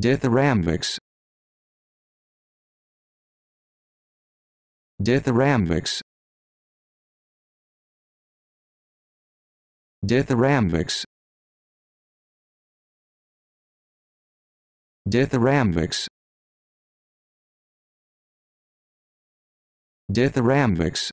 Dithyrambics Dithyrambics Dithyrambics Dithyrambics Dithyrambics